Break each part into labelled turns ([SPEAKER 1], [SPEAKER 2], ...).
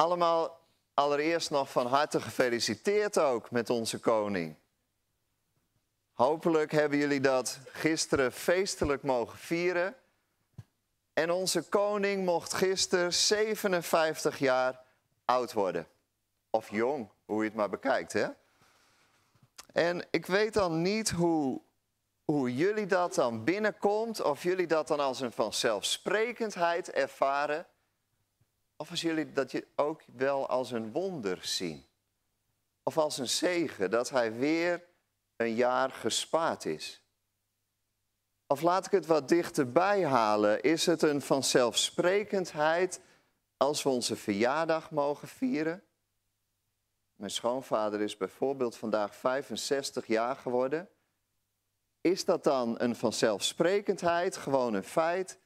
[SPEAKER 1] Allemaal allereerst nog van harte gefeliciteerd ook met onze koning. Hopelijk hebben jullie dat gisteren feestelijk mogen vieren. En onze koning mocht gisteren 57 jaar oud worden. Of jong, hoe je het maar bekijkt, hè? En ik weet dan niet hoe, hoe jullie dat dan binnenkomt, of jullie dat dan als een vanzelfsprekendheid ervaren. Of als jullie dat je ook wel als een wonder zien. Of als een zegen dat hij weer een jaar gespaard is. Of laat ik het wat dichterbij halen. Is het een vanzelfsprekendheid als we onze verjaardag mogen vieren? Mijn schoonvader is bijvoorbeeld vandaag 65 jaar geworden. Is dat dan een vanzelfsprekendheid, gewoon een feit?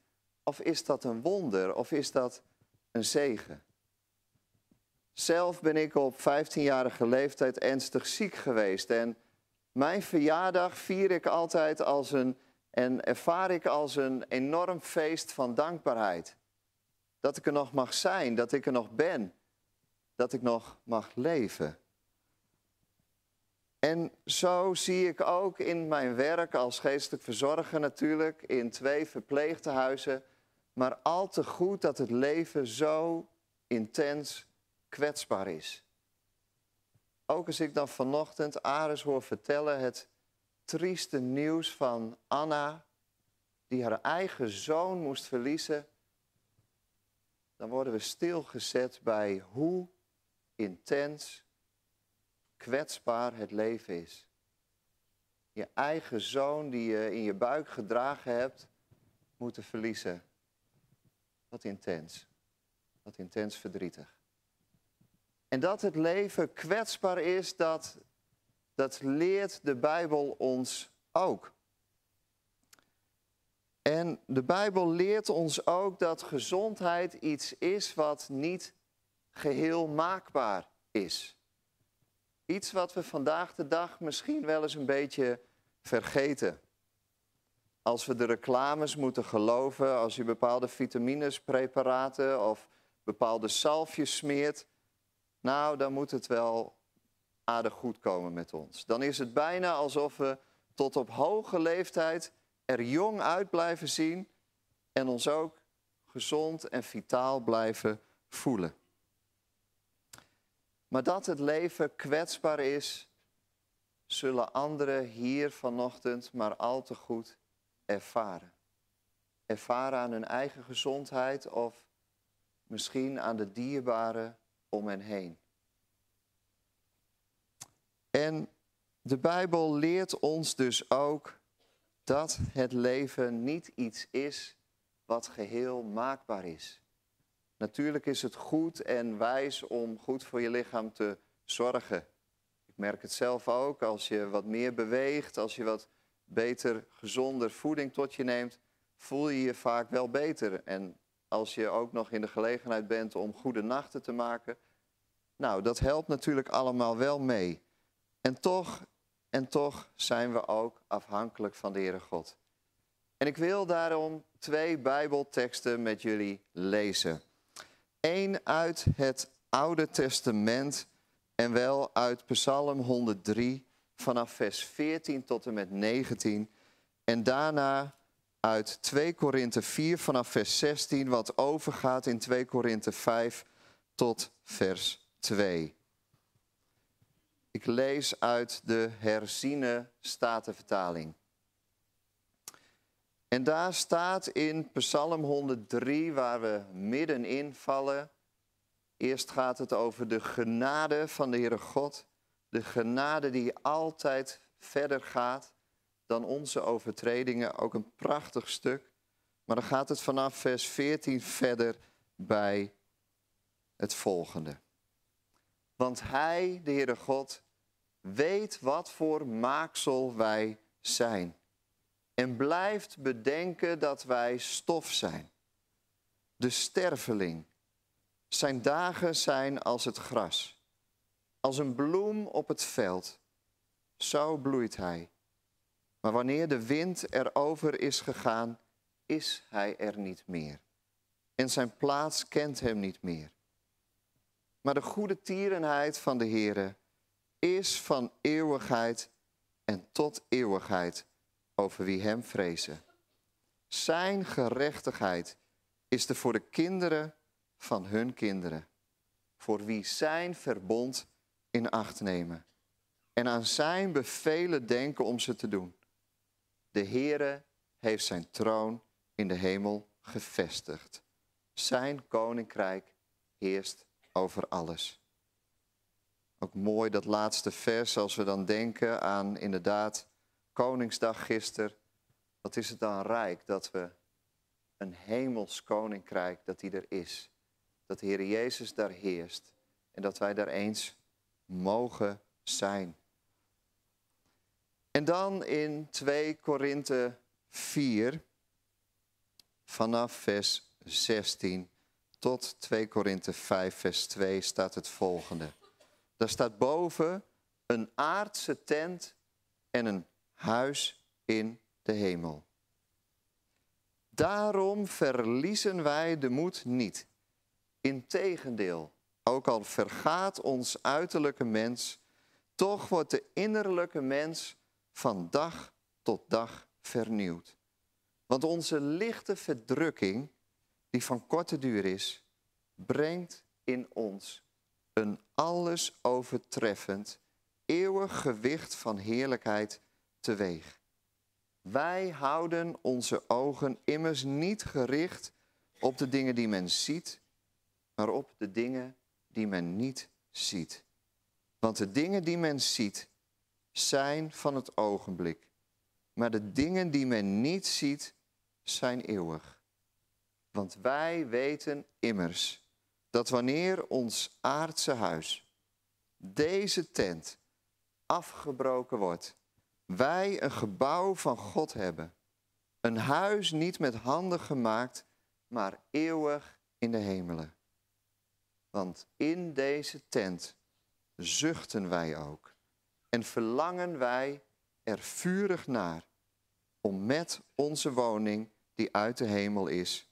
[SPEAKER 1] Of is dat een wonder? Of is dat een zegen. Zelf ben ik op 15-jarige leeftijd ernstig ziek geweest. En mijn verjaardag vier ik altijd als een, en ervaar ik als een enorm feest van dankbaarheid. Dat ik er nog mag zijn, dat ik er nog ben, dat ik nog mag leven. En zo zie ik ook in mijn werk als geestelijk verzorger natuurlijk in twee verpleegtehuizen maar al te goed dat het leven zo intens kwetsbaar is. Ook als ik dan vanochtend Ares hoor vertellen het trieste nieuws van Anna, die haar eigen zoon moest verliezen, dan worden we stilgezet bij hoe intens kwetsbaar het leven is. Je eigen zoon die je in je buik gedragen hebt, moeten verliezen. Wat intens. Wat intens verdrietig. En dat het leven kwetsbaar is, dat, dat leert de Bijbel ons ook. En de Bijbel leert ons ook dat gezondheid iets is wat niet geheel maakbaar is. Iets wat we vandaag de dag misschien wel eens een beetje vergeten als we de reclames moeten geloven, als je bepaalde vitaminespreparaten of bepaalde salfjes smeert, nou, dan moet het wel aardig goed komen met ons. Dan is het bijna alsof we tot op hoge leeftijd er jong uit blijven zien en ons ook gezond en vitaal blijven voelen. Maar dat het leven kwetsbaar is, zullen anderen hier vanochtend maar al te goed ervaren. Ervaren aan hun eigen gezondheid of misschien aan de dierbaren om hen heen. En de Bijbel leert ons dus ook dat het leven niet iets is wat geheel maakbaar is. Natuurlijk is het goed en wijs om goed voor je lichaam te zorgen. Ik merk het zelf ook, als je wat meer beweegt, als je wat beter, gezonder voeding tot je neemt, voel je je vaak wel beter. En als je ook nog in de gelegenheid bent om goede nachten te maken, nou, dat helpt natuurlijk allemaal wel mee. En toch, en toch zijn we ook afhankelijk van de Heere God. En ik wil daarom twee Bijbelteksten met jullie lezen. Eén uit het Oude Testament en wel uit Psalm 103, vanaf vers 14 tot en met 19. En daarna uit 2 Korinthe 4 vanaf vers 16, wat overgaat in 2 Korinthe 5 tot vers 2. Ik lees uit de herziene statenvertaling. En daar staat in Psalm 103, waar we middenin vallen. Eerst gaat het over de genade van de Heere God de genade die altijd verder gaat dan onze overtredingen. Ook een prachtig stuk. Maar dan gaat het vanaf vers 14 verder bij het volgende. Want Hij, de Heere God, weet wat voor maaksel wij zijn. En blijft bedenken dat wij stof zijn. De sterveling. Zijn dagen zijn als het gras. Als een bloem op het veld, zo bloeit hij. Maar wanneer de wind erover is gegaan, is hij er niet meer. En zijn plaats kent hem niet meer. Maar de goede tierenheid van de Heere is van eeuwigheid en tot eeuwigheid over wie hem vrezen. Zijn gerechtigheid is er voor de kinderen van hun kinderen, voor wie zijn verbond in acht nemen en aan zijn bevelen denken om ze te doen. De Heere heeft zijn troon in de hemel gevestigd. Zijn koninkrijk heerst over alles. Ook mooi dat laatste vers als we dan denken aan inderdaad Koningsdag gisteren. Wat is het dan rijk dat we een hemels koninkrijk, dat die er is. Dat de Heer Jezus daar heerst en dat wij daar eens mogen zijn. En dan in 2 Korinthe 4, vanaf vers 16 tot 2 Korinthe 5, vers 2 staat het volgende. Daar staat boven een aardse tent en een huis in de hemel. Daarom verliezen wij de moed niet. Integendeel, ook al vergaat ons uiterlijke mens, toch wordt de innerlijke mens van dag tot dag vernieuwd. Want onze lichte verdrukking, die van korte duur is, brengt in ons een alles overtreffend, eeuwig gewicht van heerlijkheid teweeg. Wij houden onze ogen immers niet gericht op de dingen die men ziet, maar op de dingen die men niet ziet. Want de dingen die men ziet zijn van het ogenblik, maar de dingen die men niet ziet zijn eeuwig. Want wij weten immers dat wanneer ons aardse huis, deze tent, afgebroken wordt, wij een gebouw van God hebben, een huis niet met handen gemaakt, maar eeuwig in de hemelen. Want in deze tent zuchten wij ook en verlangen wij er vurig naar om met onze woning die uit de hemel is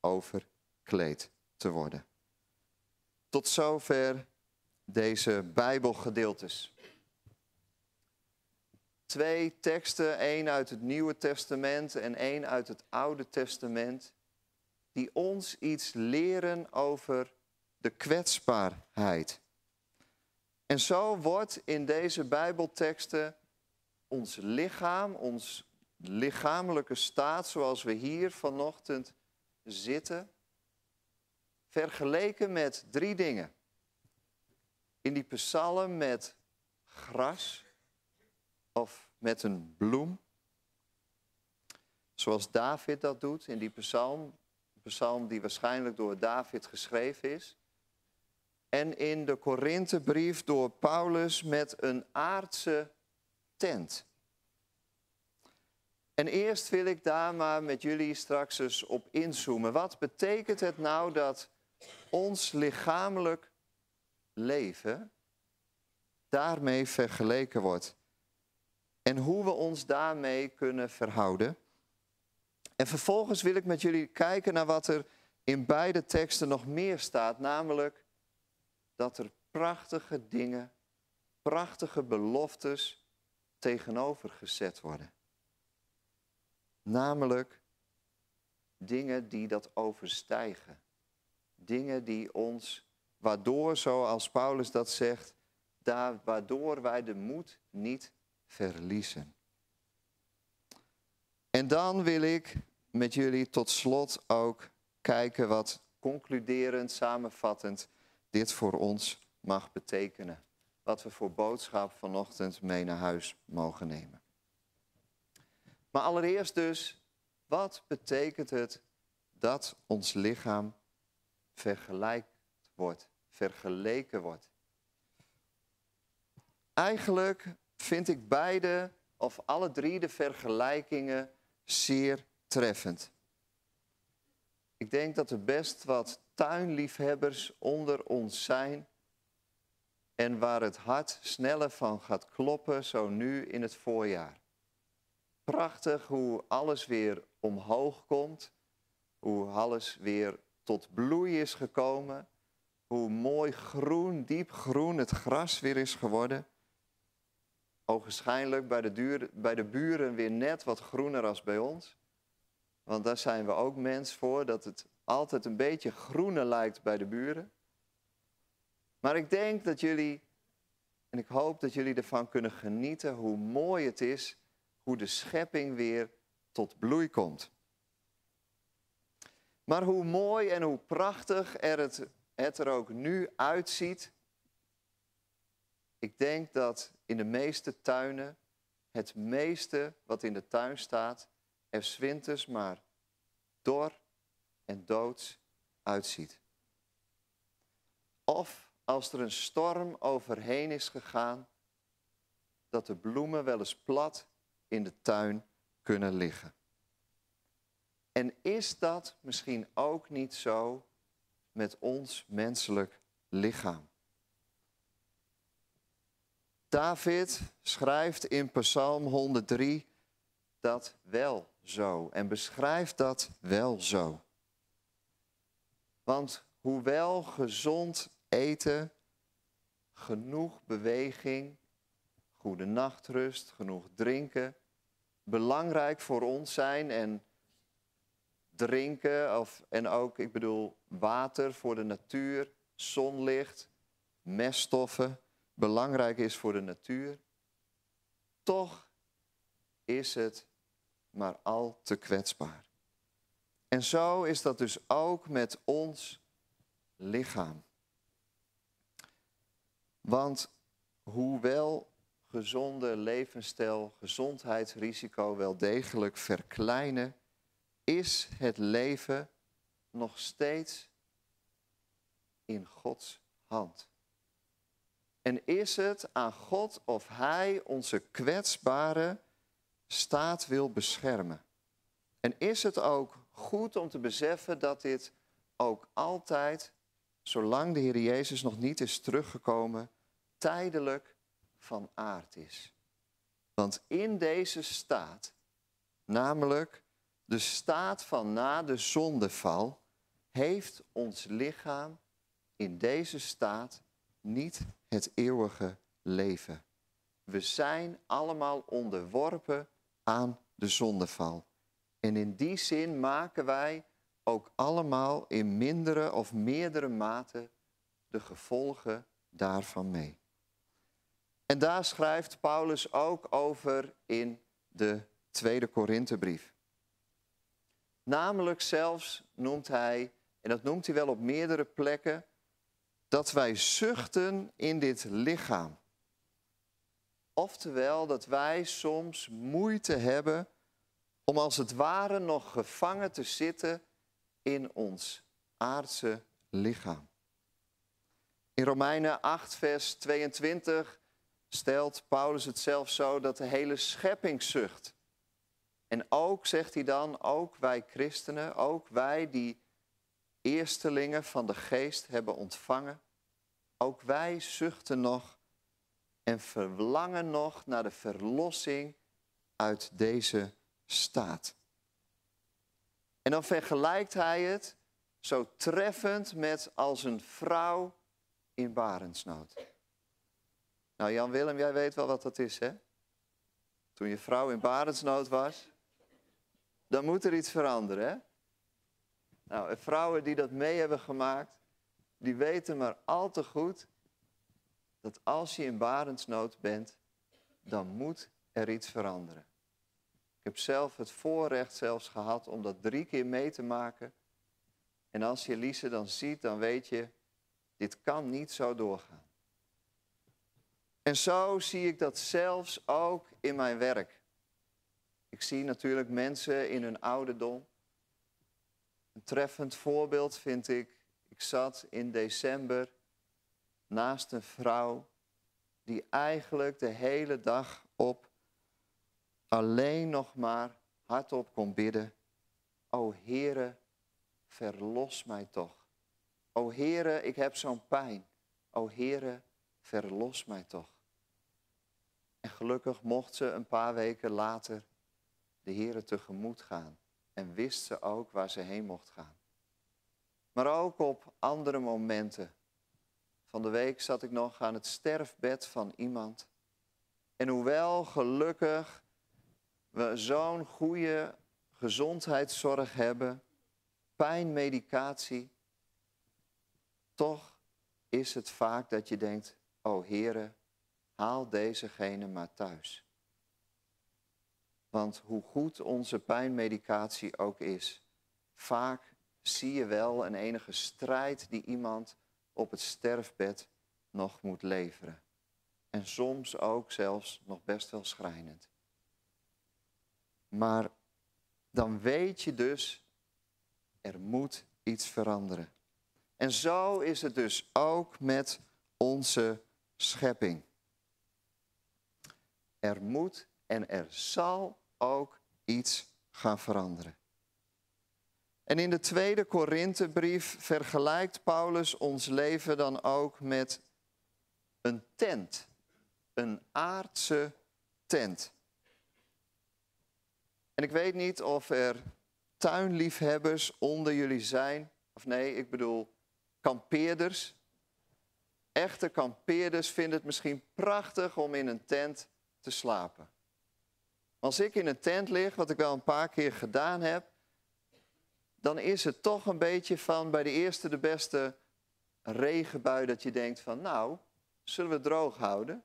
[SPEAKER 1] overkleed te worden. Tot zover deze Bijbelgedeeltes. Twee teksten, één uit het Nieuwe Testament en één uit het Oude Testament, die ons iets leren over de kwetsbaarheid. En zo wordt in deze Bijbelteksten ons lichaam, ons lichamelijke staat zoals we hier vanochtend zitten, vergeleken met drie dingen. In die psalm met gras of met een bloem, zoals David dat doet in die psalm, een psalm die waarschijnlijk door David geschreven is en in de Korinthebrief door Paulus met een aardse tent. En eerst wil ik daar maar met jullie straks eens op inzoomen. Wat betekent het nou dat ons lichamelijk leven daarmee vergeleken wordt? En hoe we ons daarmee kunnen verhouden? En vervolgens wil ik met jullie kijken naar wat er in beide teksten nog meer staat, namelijk dat er prachtige dingen, prachtige beloftes tegenovergezet worden. Namelijk dingen die dat overstijgen. Dingen die ons, waardoor, zoals Paulus dat zegt, daar, waardoor wij de moed niet verliezen. En dan wil ik met jullie tot slot ook kijken wat concluderend, samenvattend dit voor ons mag betekenen. Wat we voor boodschap vanochtend mee naar huis mogen nemen. Maar allereerst dus, wat betekent het dat ons lichaam vergelijkt wordt, vergeleken wordt? Eigenlijk vind ik beide of alle drie de vergelijkingen zeer treffend. Ik denk dat er best wat tuinliefhebbers onder ons zijn en waar het hart sneller van gaat kloppen, zo nu in het voorjaar. Prachtig hoe alles weer omhoog komt, hoe alles weer tot bloei is gekomen, hoe mooi groen, diep groen het gras weer is geworden. Ogenschijnlijk bij de, bij de buren weer net wat groener als bij ons. Want daar zijn we ook mens voor, dat het altijd een beetje groener lijkt bij de buren. Maar ik denk dat jullie, en ik hoop dat jullie ervan kunnen genieten hoe mooi het is, hoe de schepping weer tot bloei komt. Maar hoe mooi en hoe prachtig er het, het er ook nu uitziet, ik denk dat in de meeste tuinen het meeste wat in de tuin staat, er zwinters maar door en doods uitziet. Of als er een storm overheen is gegaan, dat de bloemen wel eens plat in de tuin kunnen liggen. En is dat misschien ook niet zo met ons menselijk lichaam? David schrijft in Psalm 103 dat wel zo en beschrijft dat wel zo. Want hoewel gezond eten, genoeg beweging, goede nachtrust, genoeg drinken belangrijk voor ons zijn en drinken of, en ook, ik bedoel, water voor de natuur, zonlicht, meststoffen belangrijk is voor de natuur, toch is het maar al te kwetsbaar. En zo is dat dus ook met ons lichaam. Want hoewel gezonde levensstijl gezondheidsrisico wel degelijk verkleinen, is het leven nog steeds in Gods hand. En is het aan God of Hij onze kwetsbare staat wil beschermen? En is het ook goed om te beseffen dat dit ook altijd, zolang de Heer Jezus nog niet is teruggekomen, tijdelijk van aard is. Want in deze staat, namelijk de staat van na de zondeval, heeft ons lichaam in deze staat niet het eeuwige leven. We zijn allemaal onderworpen aan de zondeval. En in die zin maken wij ook allemaal in mindere of meerdere mate de gevolgen daarvan mee. En daar schrijft Paulus ook over in de tweede Korinthebrief. Namelijk zelfs noemt hij, en dat noemt hij wel op meerdere plekken, dat wij zuchten in dit lichaam. Oftewel dat wij soms moeite hebben om als het ware nog gevangen te zitten in ons aardse lichaam. In Romeinen 8, vers 22 stelt Paulus het zelf zo dat de hele schepping zucht. En ook, zegt hij dan, ook wij christenen, ook wij die eerstelingen van de geest hebben ontvangen, ook wij zuchten nog en verlangen nog naar de verlossing uit deze staat. En dan vergelijkt hij het zo treffend met als een vrouw in barensnood. Nou, Jan Willem, jij weet wel wat dat is, hè? Toen je vrouw in barensnood was, dan moet er iets veranderen, hè? Nou, vrouwen die dat mee hebben gemaakt, die weten maar al te goed dat als je in barensnood bent, dan moet er iets veranderen. Ik heb zelf het voorrecht zelfs gehad om dat drie keer mee te maken. En als je Lise dan ziet, dan weet je, dit kan niet zo doorgaan. En zo zie ik dat zelfs ook in mijn werk. Ik zie natuurlijk mensen in hun ouderdom. Een treffend voorbeeld vind ik. Ik zat in december naast een vrouw die eigenlijk de hele dag op alleen nog maar hardop kon bidden. O Heere, verlos mij toch. O Heere, ik heb zo'n pijn. O Heere, verlos mij toch. En gelukkig mocht ze een paar weken later de Heere tegemoet gaan. En wist ze ook waar ze heen mocht gaan. Maar ook op andere momenten. Van de week zat ik nog aan het sterfbed van iemand. En hoewel gelukkig we zo'n goede gezondheidszorg hebben, pijnmedicatie, toch is het vaak dat je denkt, oh heren, haal dezegene maar thuis. Want hoe goed onze pijnmedicatie ook is, vaak zie je wel een enige strijd die iemand op het sterfbed nog moet leveren. En soms ook zelfs nog best wel schrijnend. Maar dan weet je dus, er moet iets veranderen. En zo is het dus ook met onze schepping. Er moet en er zal ook iets gaan veranderen. En in de tweede Korinthebrief vergelijkt Paulus ons leven dan ook met een tent, een aardse tent. En ik weet niet of er tuinliefhebbers onder jullie zijn. Of nee, ik bedoel kampeerders. Echte kampeerders vinden het misschien prachtig om in een tent te slapen. Als ik in een tent lig, wat ik wel een paar keer gedaan heb, dan is het toch een beetje van bij de eerste de beste regenbui dat je denkt van nou, zullen we het droog houden?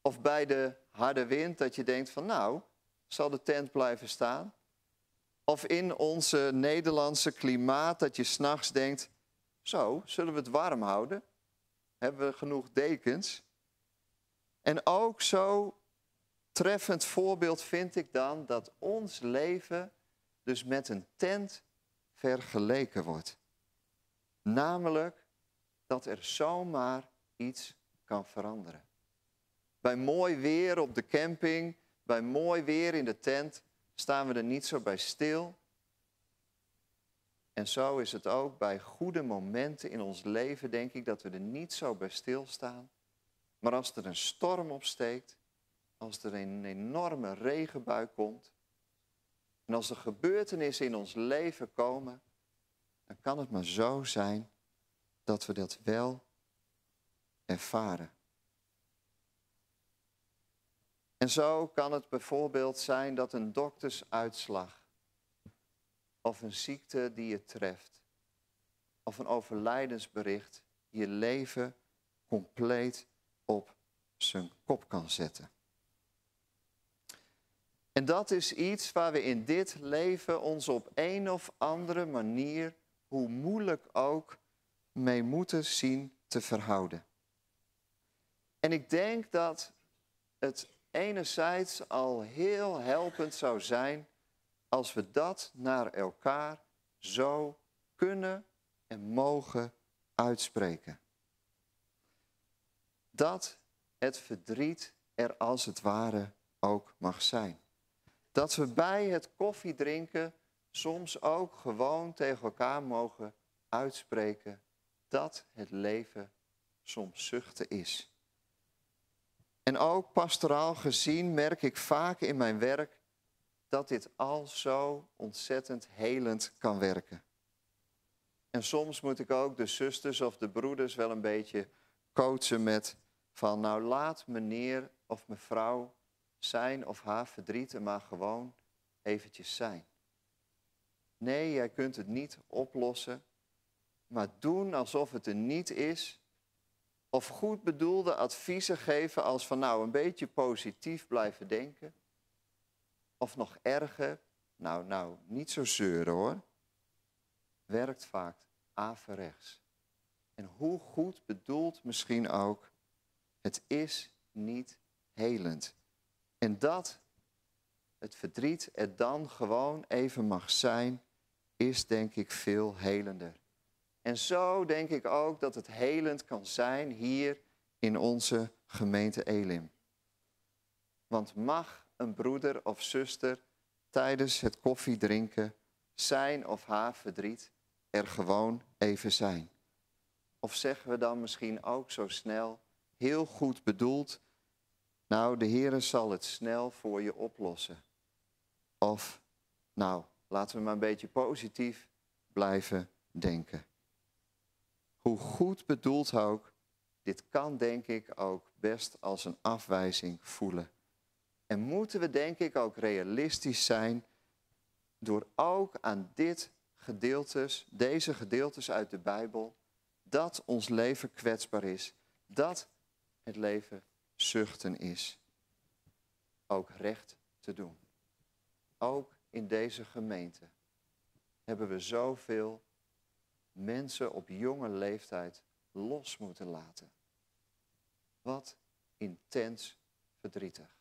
[SPEAKER 1] Of bij de harde wind dat je denkt van nou, zal de tent blijven staan? Of in onze Nederlandse klimaat dat je s'nachts denkt, zo, zullen we het warm houden? Hebben we genoeg dekens? En ook zo treffend voorbeeld vind ik dan dat ons leven dus met een tent vergeleken wordt. Namelijk dat er zomaar iets kan veranderen. Bij mooi weer op de camping bij mooi weer in de tent staan we er niet zo bij stil. En zo is het ook bij goede momenten in ons leven, denk ik, dat we er niet zo bij stilstaan. Maar als er een storm opsteekt, als er een enorme regenbui komt, en als er gebeurtenissen in ons leven komen, dan kan het maar zo zijn dat we dat wel ervaren. En zo kan het bijvoorbeeld zijn dat een doktersuitslag of een ziekte die je treft of een overlijdensbericht je leven compleet op zijn kop kan zetten. En dat is iets waar we in dit leven ons op een of andere manier, hoe moeilijk ook, mee moeten zien te verhouden. En ik denk dat het enerzijds al heel helpend zou zijn als we dat naar elkaar zo kunnen en mogen uitspreken. Dat het verdriet er als het ware ook mag zijn. Dat we bij het koffiedrinken soms ook gewoon tegen elkaar mogen uitspreken dat het leven soms zuchten is. En ook pastoraal gezien merk ik vaak in mijn werk dat dit al zo ontzettend helend kan werken. En soms moet ik ook de zusters of de broeders wel een beetje coachen met van nou laat meneer of mevrouw zijn of haar verdriet maar gewoon eventjes zijn. Nee, jij kunt het niet oplossen, maar doen alsof het er niet is of goed bedoelde adviezen geven als van nou een beetje positief blijven denken. Of nog erger, nou, nou, niet zo zeuren hoor. Werkt vaak averechts. En hoe goed bedoeld misschien ook, het is niet helend. En dat het verdriet er dan gewoon even mag zijn, is denk ik veel helender. En zo denk ik ook dat het helend kan zijn hier in onze gemeente Elim. Want mag een broeder of zuster tijdens het koffiedrinken zijn of haar verdriet er gewoon even zijn? Of zeggen we dan misschien ook zo snel, heel goed bedoeld, nou de Heer zal het snel voor je oplossen. Of nou, laten we maar een beetje positief blijven denken hoe goed bedoeld ook, dit kan denk ik ook best als een afwijzing voelen. En moeten we denk ik ook realistisch zijn door ook aan dit gedeeltes, deze gedeeltes uit de Bijbel, dat ons leven kwetsbaar is, dat het leven zuchten is, ook recht te doen. Ook in deze gemeente hebben we zoveel mensen op jonge leeftijd los moeten laten. Wat intens verdrietig.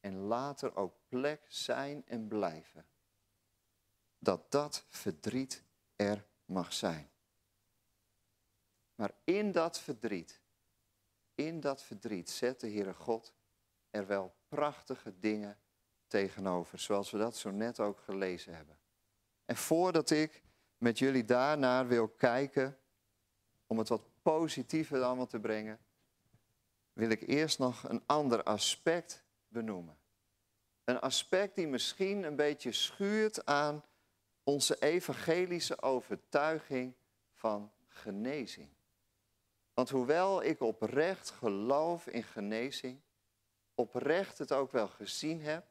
[SPEAKER 1] En later ook plek zijn en blijven. Dat dat verdriet er mag zijn. Maar in dat verdriet, in dat verdriet zet de Heere God er wel prachtige dingen tegenover, zoals we dat zo net ook gelezen hebben. En voordat ik met jullie daarnaar wil kijken, om het wat positiever allemaal te brengen, wil ik eerst nog een ander aspect benoemen. Een aspect die misschien een beetje schuurt aan onze evangelische overtuiging van genezing. Want hoewel ik oprecht geloof in genezing, oprecht het ook wel gezien heb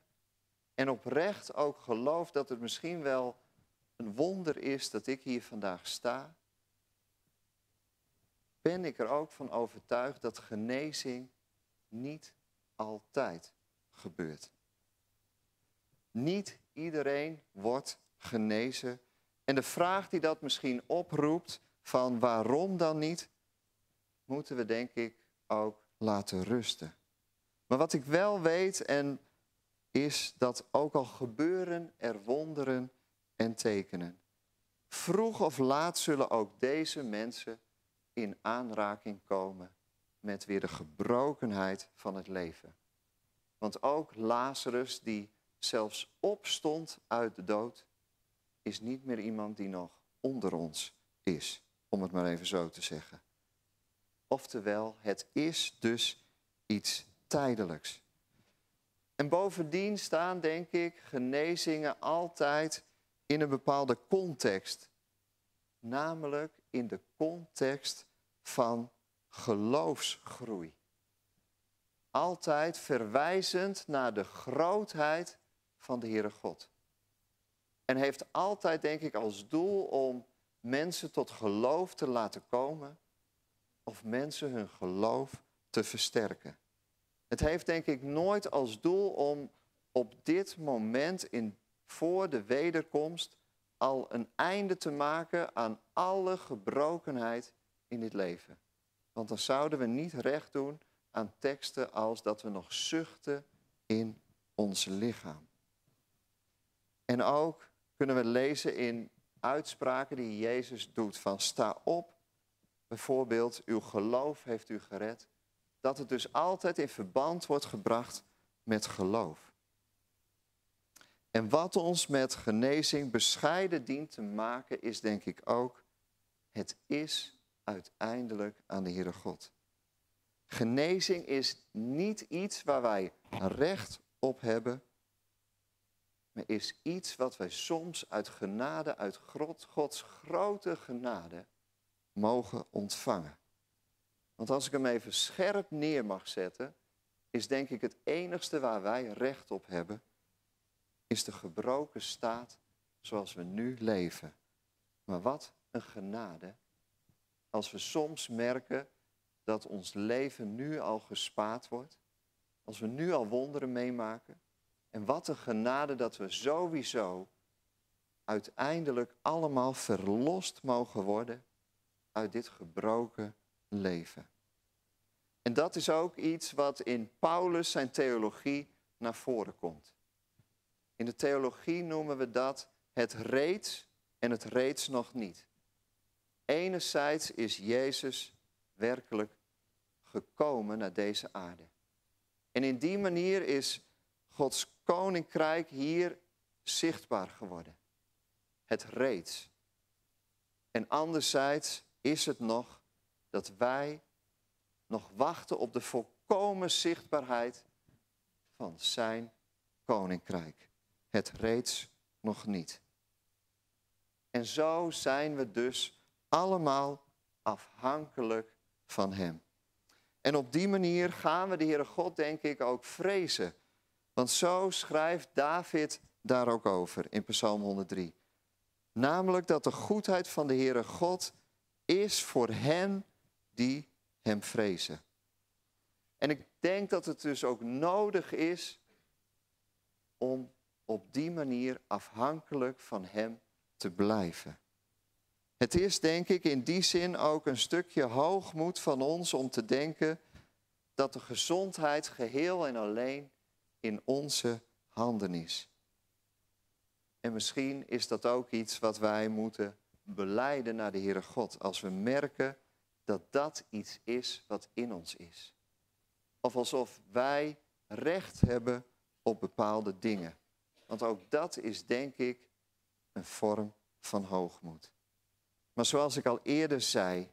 [SPEAKER 1] en oprecht ook geloof dat het misschien wel een wonder is dat ik hier vandaag sta, ben ik er ook van overtuigd dat genezing niet altijd gebeurt. Niet iedereen wordt genezen. En de vraag die dat misschien oproept van waarom dan niet, moeten we denk ik ook laten rusten. Maar wat ik wel weet en is dat ook al gebeuren er wonderen en tekenen. Vroeg of laat zullen ook deze mensen in aanraking komen met weer de gebrokenheid van het leven. Want ook Lazarus, die zelfs opstond uit de dood, is niet meer iemand die nog onder ons is, om het maar even zo te zeggen. Oftewel, het is dus iets tijdelijks. En bovendien staan, denk ik, genezingen altijd in een bepaalde context. Namelijk in de context van geloofsgroei. Altijd verwijzend naar de grootheid van de Heere God. En heeft altijd, denk ik, als doel om mensen tot geloof te laten komen of mensen hun geloof te versterken. Het heeft, denk ik, nooit als doel om op dit moment, in voor de wederkomst al een einde te maken aan alle gebrokenheid in dit leven. Want dan zouden we niet recht doen aan teksten als dat we nog zuchten in ons lichaam. En ook kunnen we lezen in uitspraken die Jezus doet van sta op, bijvoorbeeld uw geloof heeft u gered, dat het dus altijd in verband wordt gebracht met geloof. En wat ons met genezing bescheiden dient te maken, is denk ik ook, het is uiteindelijk aan de Heere God. Genezing is niet iets waar wij recht op hebben, maar is iets wat wij soms uit genade, uit Gods grote genade, mogen ontvangen. Want als ik hem even scherp neer mag zetten, is denk ik het enigste waar wij recht op hebben, is de gebroken staat zoals we nu leven. Maar wat een genade als we soms merken dat ons leven nu al gespaard wordt, als we nu al wonderen meemaken. En wat een genade dat we sowieso uiteindelijk allemaal verlost mogen worden uit dit gebroken leven. En dat is ook iets wat in Paulus zijn theologie naar voren komt. In de theologie noemen we dat het reeds en het reeds nog niet. Enerzijds is Jezus werkelijk gekomen naar deze aarde. En in die manier is Gods koninkrijk hier zichtbaar geworden. Het reeds. En anderzijds is het nog dat wij nog wachten op de volkomen zichtbaarheid van zijn koninkrijk het reeds nog niet. En zo zijn we dus allemaal afhankelijk van Hem. En op die manier gaan we de Heere God, denk ik, ook vrezen. Want zo schrijft David daar ook over in Psalm 103. Namelijk dat de goedheid van de Heere God is voor hen die Hem vrezen. En ik denk dat het dus ook nodig is om op die manier afhankelijk van Hem te blijven. Het is denk ik in die zin ook een stukje hoogmoed van ons om te denken dat de gezondheid geheel en alleen in onze handen is. En misschien is dat ook iets wat wij moeten beleiden naar de Heere God als we merken dat dat iets is wat in ons is. Of alsof wij recht hebben op bepaalde dingen. Want ook dat is, denk ik, een vorm van hoogmoed. Maar zoals ik al eerder zei,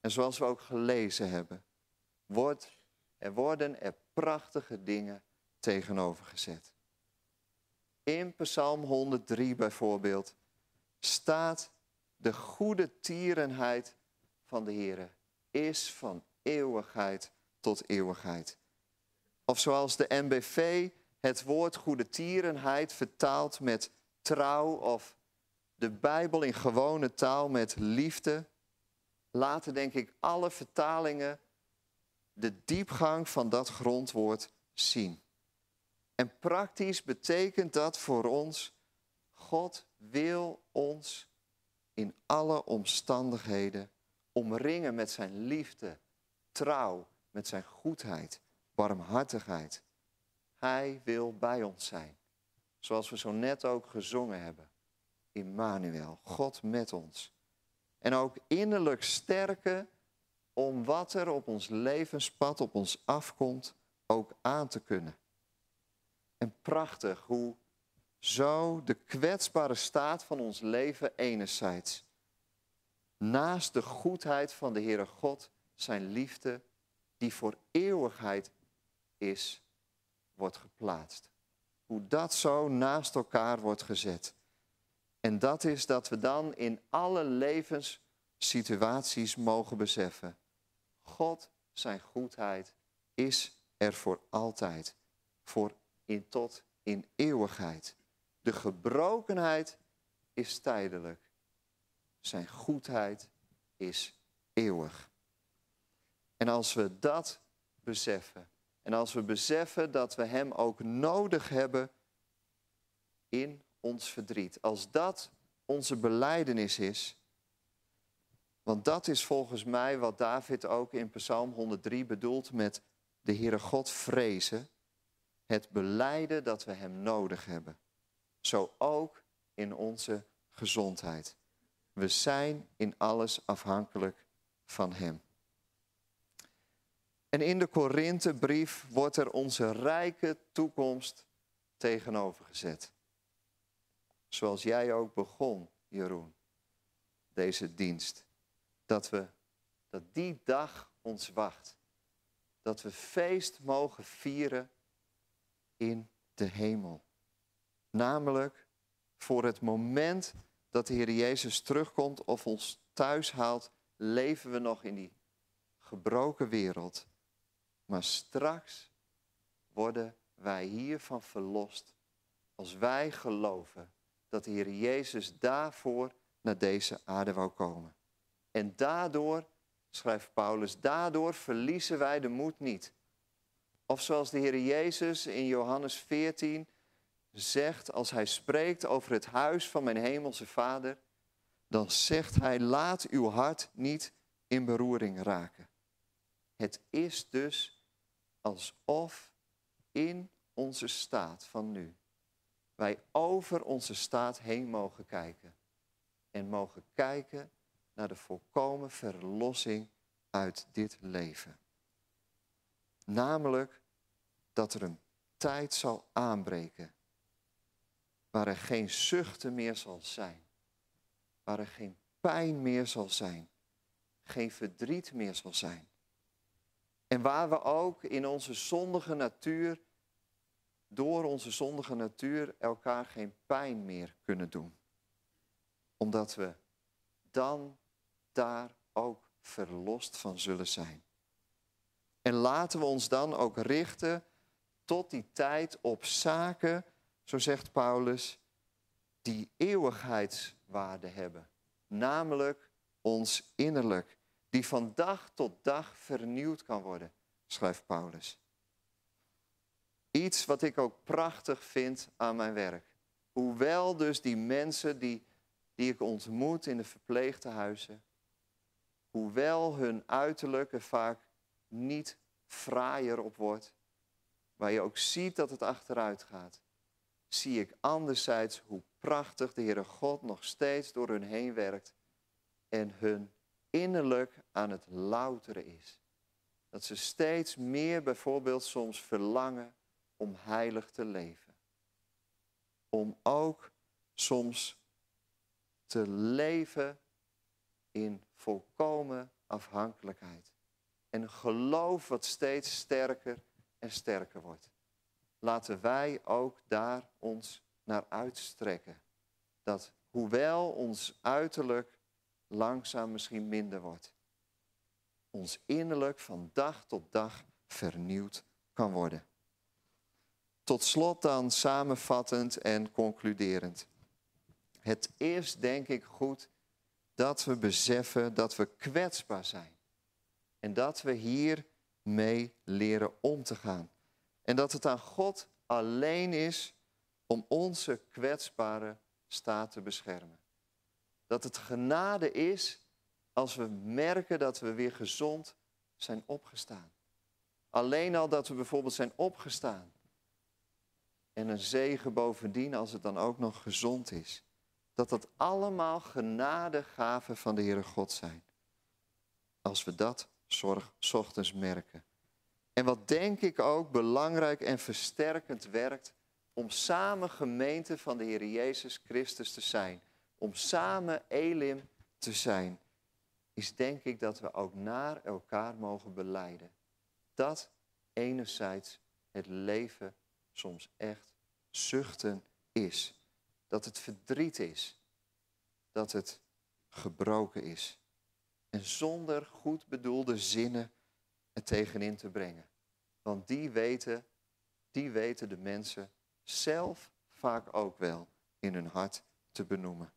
[SPEAKER 1] en zoals we ook gelezen hebben, wordt, er worden er prachtige dingen tegenovergezet. In Psalm 103 bijvoorbeeld staat de goede tierenheid van de Here is van eeuwigheid tot eeuwigheid. Of zoals de NBV het woord goede tierenheid vertaald met trouw of de Bijbel in gewone taal met liefde. Laten denk ik alle vertalingen de diepgang van dat grondwoord zien. En praktisch betekent dat voor ons, God wil ons in alle omstandigheden omringen met zijn liefde, trouw, met zijn goedheid, barmhartigheid. Hij wil bij ons zijn. Zoals we zo net ook gezongen hebben. Immanuel, God met ons. En ook innerlijk sterken om wat er op ons levenspad, op ons afkomt, ook aan te kunnen. En prachtig hoe zo de kwetsbare staat van ons leven enerzijds, naast de goedheid van de Heere God, zijn liefde, die voor eeuwigheid is, wordt geplaatst. Hoe dat zo naast elkaar wordt gezet. En dat is dat we dan in alle levenssituaties mogen beseffen. God, zijn goedheid, is er voor altijd. Voor in tot in eeuwigheid. De gebrokenheid is tijdelijk. Zijn goedheid is eeuwig. En als we dat beseffen, en als we beseffen dat we Hem ook nodig hebben in ons verdriet. Als dat onze beleidenis is. Want dat is volgens mij wat David ook in Psalm 103 bedoelt met de Heere God vrezen. Het beleiden dat we Hem nodig hebben. Zo ook in onze gezondheid. We zijn in alles afhankelijk van Hem. En in de Korinthebrief wordt er onze rijke toekomst tegenover gezet. Zoals jij ook begon, Jeroen, deze dienst. Dat, we, dat die dag ons wacht. Dat we feest mogen vieren in de hemel. Namelijk voor het moment dat de Heer Jezus terugkomt of ons thuis haalt, leven we nog in die gebroken wereld maar straks worden wij hiervan verlost als wij geloven dat de Heer Jezus daarvoor naar deze aarde wou komen. En daardoor, schrijft Paulus, daardoor verliezen wij de moed niet. Of zoals de Heer Jezus in Johannes 14 zegt, als hij spreekt over het huis van mijn hemelse Vader, dan zegt hij, laat uw hart niet in beroering raken. Het is dus alsof in onze staat van nu wij over onze staat heen mogen kijken. En mogen kijken naar de volkomen verlossing uit dit leven. Namelijk dat er een tijd zal aanbreken waar er geen zuchten meer zal zijn, waar er geen pijn meer zal zijn, geen verdriet meer zal zijn, en waar we ook in onze zondige natuur, door onze zondige natuur, elkaar geen pijn meer kunnen doen. Omdat we dan daar ook verlost van zullen zijn. En laten we ons dan ook richten tot die tijd op zaken, zo zegt Paulus, die eeuwigheidswaarde hebben. Namelijk ons innerlijk die van dag tot dag vernieuwd kan worden, schrijft Paulus. Iets wat ik ook prachtig vind aan mijn werk. Hoewel dus die mensen die, die ik ontmoet in de verpleegtehuizen, hoewel hun uiterlijk er vaak niet fraaier op wordt, waar je ook ziet dat het achteruit gaat, zie ik anderzijds hoe prachtig de Heere God nog steeds door hun heen werkt en hun innerlijk aan het louteren is. Dat ze steeds meer bijvoorbeeld soms verlangen om heilig te leven. Om ook soms te leven in volkomen afhankelijkheid. En geloof wat steeds sterker en sterker wordt. Laten wij ook daar ons naar uitstrekken. Dat hoewel ons uiterlijk langzaam misschien minder wordt, ons innerlijk van dag tot dag vernieuwd kan worden. Tot slot dan samenvattend en concluderend. Het is denk ik goed dat we beseffen dat we kwetsbaar zijn en dat we hiermee leren om te gaan. En dat het aan God alleen is om onze kwetsbare staat te beschermen. Dat het genade is als we merken dat we weer gezond zijn opgestaan. Alleen al dat we bijvoorbeeld zijn opgestaan. En een zegen bovendien als het dan ook nog gezond is. Dat dat allemaal genadegaven van de Heere God zijn. Als we dat zorg ochtends merken. En wat denk ik ook belangrijk en versterkend werkt om samen gemeente van de Heer Jezus Christus te zijn. Om samen Elim te zijn is denk ik dat we ook naar elkaar mogen beleiden dat enerzijds het leven soms echt zuchten is. Dat het verdriet is. Dat het gebroken is. En zonder goed bedoelde zinnen het tegenin te brengen. Want die weten, die weten de mensen zelf vaak ook wel in hun hart te benoemen.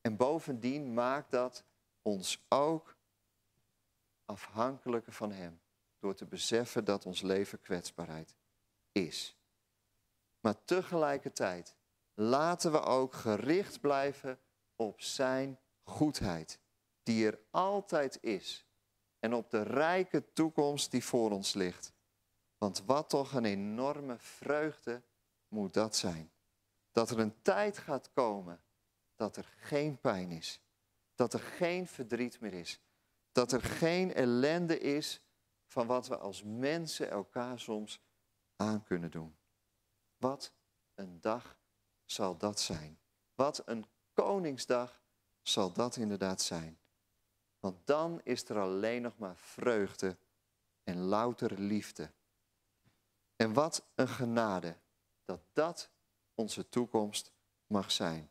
[SPEAKER 1] En bovendien maakt dat ons ook afhankelijker van Hem. Door te beseffen dat ons leven kwetsbaarheid is. Maar tegelijkertijd laten we ook gericht blijven op Zijn goedheid, die er altijd is. En op de rijke toekomst die voor ons ligt. Want wat toch een enorme vreugde moet dat zijn. Dat er een tijd gaat komen dat er geen pijn is dat er geen verdriet meer is. Dat er geen ellende is van wat we als mensen elkaar soms aan kunnen doen. Wat een dag zal dat zijn. Wat een Koningsdag zal dat inderdaad zijn. Want dan is er alleen nog maar vreugde en louter liefde. En wat een genade dat dat onze toekomst mag zijn.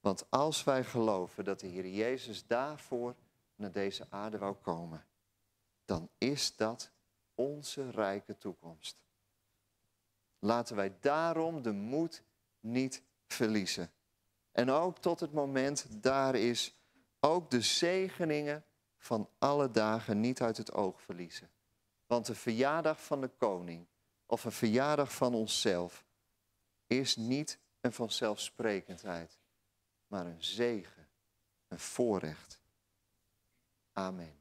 [SPEAKER 1] Want als wij geloven dat de Heer Jezus daarvoor naar deze aarde wou komen, dan is dat onze rijke toekomst. Laten wij daarom de moed niet verliezen. En ook tot het moment daar is, ook de zegeningen van alle dagen niet uit het oog verliezen. Want de verjaardag van de koning of een verjaardag van onszelf is niet een vanzelfsprekendheid maar een zegen, een voorrecht. Amen.